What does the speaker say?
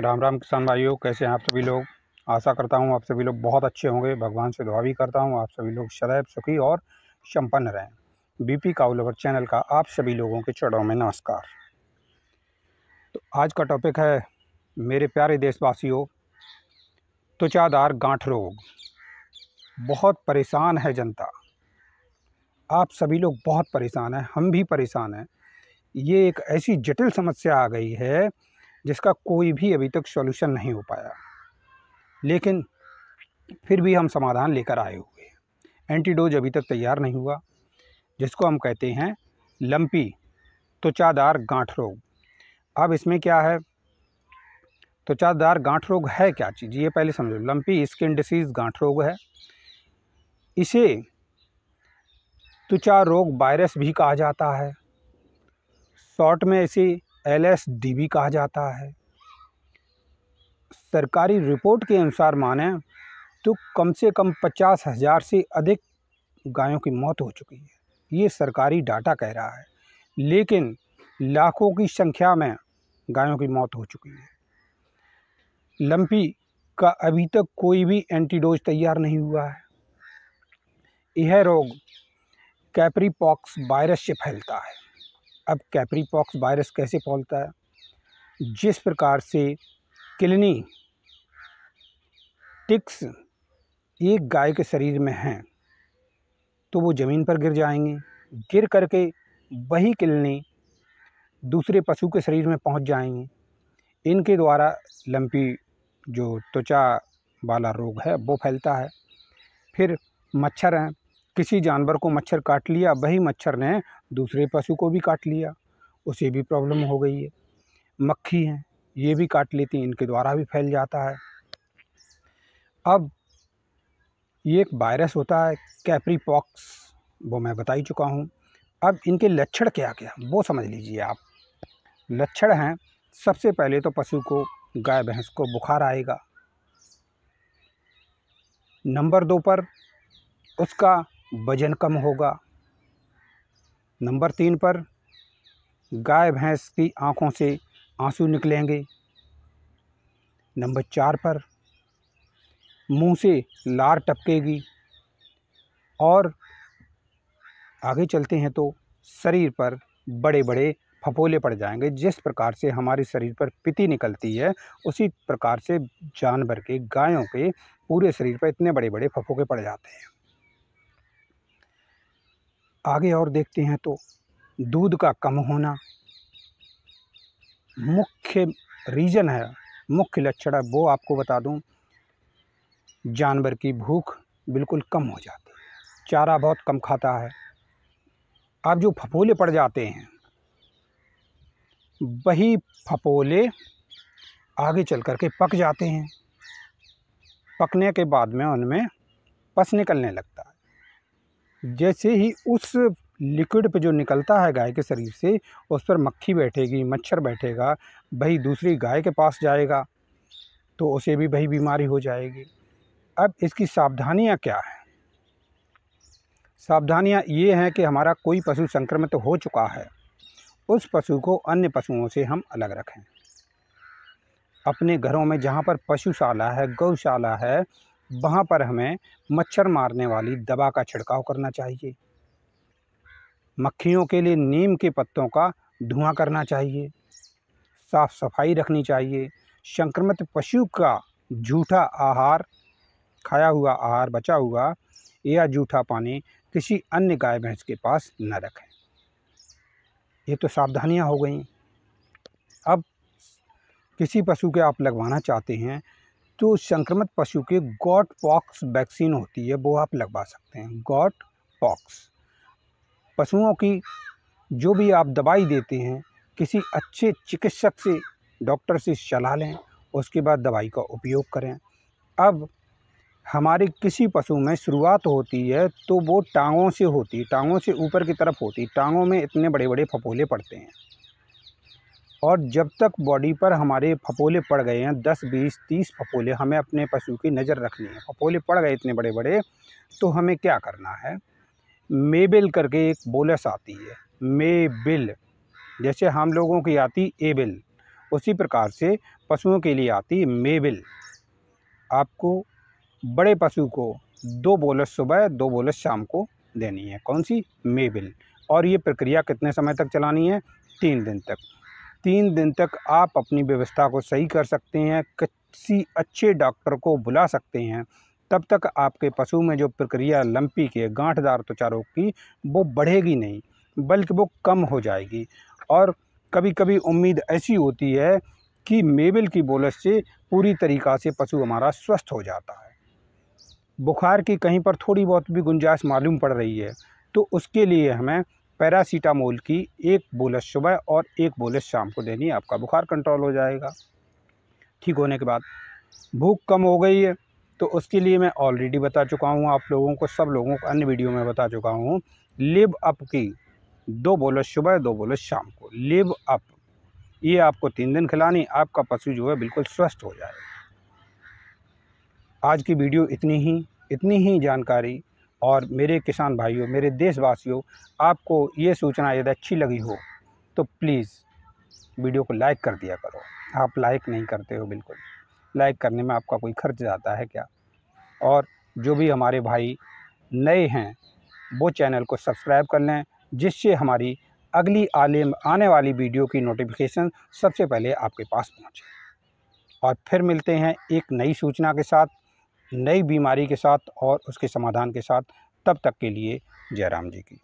राम राम किसान भाइयों कैसे हैं आप सभी लोग आशा करता हूं आप सभी लोग बहुत अच्छे होंगे भगवान से दुआ भी करता हूं आप सभी लोग सदैव सुखी और संपन्न रहें बीपी काउलवर चैनल का आप सभी लोगों के चढ़ों में नमस्कार तो आज का टॉपिक है मेरे प्यारे देशवासियों त्वचादार गांठ रोग बहुत परेशान है जनता आप सभी लोग बहुत परेशान हैं हम भी परेशान हैं ये एक ऐसी जटिल समस्या आ गई है जिसका कोई भी अभी तक सॉल्यूशन नहीं हो पाया लेकिन फिर भी हम समाधान लेकर आए हुए एंटीडोज अभी तक तैयार नहीं हुआ जिसको हम कहते हैं लंपी त्वचादार गांठ रोग अब इसमें क्या है त्वचादार गांठ रोग है क्या चीज़ ये पहले समझो लंपी स्किन डिसीज़ गांठ रोग है इसे त्वचा रोग वायरस भी कहा जाता है शॉर्ट में इसी एलएसडीबी कहा जाता है सरकारी रिपोर्ट के अनुसार माने तो कम से कम पचास हज़ार से अधिक गायों की मौत हो चुकी है ये सरकारी डाटा कह रहा है लेकिन लाखों की संख्या में गायों की मौत हो चुकी है लंपी का अभी तक कोई भी एंटीडोज तैयार नहीं हुआ है यह रोग कैपरीपॉक्स वायरस से फैलता है अब कैपरी पॉक्स वायरस कैसे फैलता है जिस प्रकार से किलनी टिक्स एक गाय के शरीर में हैं तो वो ज़मीन पर गिर जाएंगे गिर करके वही किलनी दूसरे पशु के शरीर में पहुंच जाएंगे इनके द्वारा लंपी जो त्वचा वाला रोग है वो फैलता है फिर मच्छर हैं किसी जानवर को मच्छर काट लिया वही मच्छर ने दूसरे पशु को भी काट लिया उसे भी प्रॉब्लम हो गई है मक्खी हैं ये भी काट लेती हैं इनके द्वारा भी फैल जाता है अब ये एक वायरस होता है कैपरी पॉक्स वो मैं बता ही चुका हूँ अब इनके लक्षण क्या क्या वो समझ लीजिए आप लक्षण हैं सबसे पहले तो पशु को गाय भैंस को बुखार आएगा नंबर दो पर उसका वज़न कम होगा नंबर तीन पर गाय भैंस की आँखों से आंसू निकलेंगे नंबर चार पर मुंह से लार टपकेगी और आगे चलते हैं तो शरीर पर बड़े बड़े फपोले पड़ जाएंगे जिस प्रकार से हमारे शरीर पर पिति निकलती है उसी प्रकार से जानवर के गायों के पूरे शरीर पर इतने बड़े बड़े फपोके पड़ जाते हैं आगे और देखते हैं तो दूध का कम होना मुख्य रीज़न है मुख्य लक्षण है वो आपको बता दूं जानवर की भूख बिल्कुल कम हो जाती है चारा बहुत कम खाता है अब जो फपोले पड़ जाते हैं वही फपोले आगे चल कर के पक जाते हैं पकने के बाद में उनमें पस निकलने लगता जैसे ही उस लिक्विड पे जो निकलता है गाय के शरीर से उस पर मक्खी बैठेगी मच्छर बैठेगा वही दूसरी गाय के पास जाएगा तो उसे भी वही बीमारी हो जाएगी अब इसकी सावधानियाँ क्या हैं सावधानियाँ ये हैं कि हमारा कोई पशु संक्रमित तो हो चुका है उस पशु को अन्य पशुओं से हम अलग रखें अपने घरों में जहाँ पर पशुशाला है गौशाला है वहाँ पर हमें मच्छर मारने वाली दवा का छिड़काव करना चाहिए मक्खियों के लिए नीम के पत्तों का धुआं करना चाहिए साफ़ सफाई रखनी चाहिए संक्रमित पशु का झूठा आहार खाया हुआ आहार बचा हुआ या जूठा पानी किसी अन्य गाय भैंस के पास न रखें ये तो सावधानियाँ हो गई अब किसी पशु के आप लगवाना चाहते हैं जो संक्रमित पशु के गॉट पॉक्स वैक्सीन होती है वो आप लगवा सकते हैं गॉट पॉक्स पशुओं की जो भी आप दवाई देते हैं किसी अच्छे चिकित्सक से डॉक्टर से सलाह लें उसके बाद दवाई का उपयोग करें अब हमारे किसी पशु में शुरुआत होती है तो वो टांगों से होती है टांगों से ऊपर की तरफ होती है टांगों में इतने बड़े बड़े फपोले पड़ते हैं और जब तक बॉडी पर हमारे फपोले पड़ गए हैं दस बीस तीस फपोले हमें अपने पशु की नज़र रखनी है फपोले पड़ गए इतने बड़े बड़े तो हमें क्या करना है मेबिल करके एक बोलस आती है मेबिल जैसे हम लोगों की आती एबिल उसी प्रकार से पशुओं के लिए आती मेबिल आपको बड़े पशु को दो बोलस सुबह दो बोलस शाम को देनी है कौन सी मेबिल और ये प्रक्रिया कितने समय तक चलानी है तीन दिन तक तीन दिन तक आप अपनी व्यवस्था को सही कर सकते हैं किसी अच्छे डॉक्टर को बुला सकते हैं तब तक आपके पशु में जो प्रक्रिया लंपी के गांठदार त्वचा रोग की वो बढ़ेगी नहीं बल्कि वो कम हो जाएगी और कभी कभी उम्मीद ऐसी होती है कि मेबल की बोलस से पूरी तरीक़ा से पशु हमारा स्वस्थ हो जाता है बुखार की कहीं पर थोड़ी बहुत भी गुंजाइश मालूम पड़ रही है तो उसके लिए हमें पैरासीटामोल की एक बोलस सुबह और एक बोलस शाम को देनी आपका बुखार कंट्रोल हो जाएगा ठीक होने के बाद भूख कम हो गई है तो उसके लिए मैं ऑलरेडी बता चुका हूँ आप लोगों को सब लोगों को अन्य वीडियो में बता चुका हूँ लिब अप की दो बोलस सुबह दो बोलस शाम को लिब अप ये आपको तीन दिन खिलानी आपका पशु जो है बिल्कुल स्वस्थ हो जाए आज की वीडियो इतनी ही इतनी ही जानकारी और मेरे किसान भाइयों मेरे देशवासियों आपको ये सूचना यदि अच्छी लगी हो तो प्लीज़ वीडियो को लाइक कर दिया करो आप लाइक नहीं करते हो बिल्कुल लाइक करने में आपका कोई खर्च जाता है क्या और जो भी हमारे भाई नए हैं वो चैनल को सब्सक्राइब कर लें जिससे हमारी अगली आले आने वाली वीडियो की नोटिफिकेशन सबसे पहले आपके पास पहुँचे और फिर मिलते हैं एक नई सूचना के साथ नई बीमारी के साथ और उसके समाधान के साथ तब तक के लिए जयराम जी की